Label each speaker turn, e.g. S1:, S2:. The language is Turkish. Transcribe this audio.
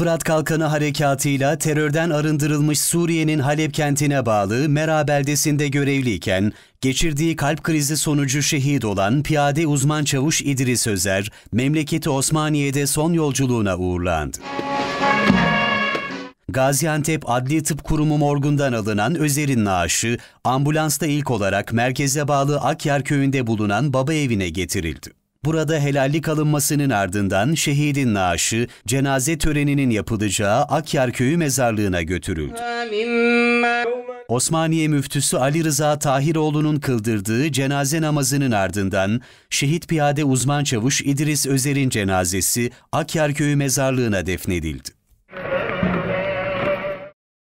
S1: Fırat Kalkanı harekatıyla terörden arındırılmış Suriye'nin Halep kentine bağlı Mera beldesinde görevliyken geçirdiği kalp krizi sonucu şehit olan piyade uzman çavuş İdris Özer, memleketi Osmaniye'de son yolculuğuna uğurlandı. Gaziantep Adli Tıp Kurumu morgundan alınan Özer'in naaşı ambulansta ilk olarak merkeze bağlı Akyar köyünde bulunan baba evine getirildi. Burada helallik alınmasının ardından şehidin naaşı cenaze töreninin yapılacağı Akyar Köyü mezarlığına götürüldü. Osmaniye müftüsü Ali Rıza Tahiroğlu'nun kıldırdığı cenaze namazının ardından şehit piyade uzman çavuş İdris Özer'in cenazesi Akyar Köyü mezarlığına defnedildi.